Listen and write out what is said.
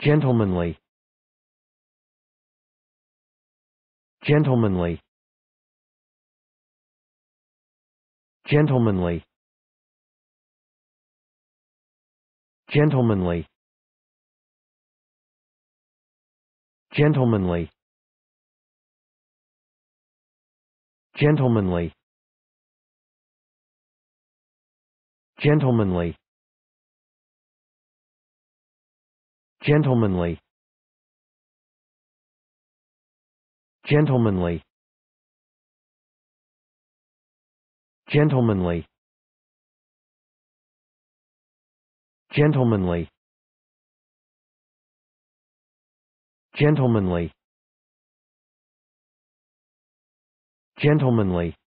gentlemanly gentlemanly gentlemanly gentlemanly gentlemanly gentlemanly gentlemanly gentlemanly gentlemanly gentlemanly gentlemanly gentlemanly gentlemanly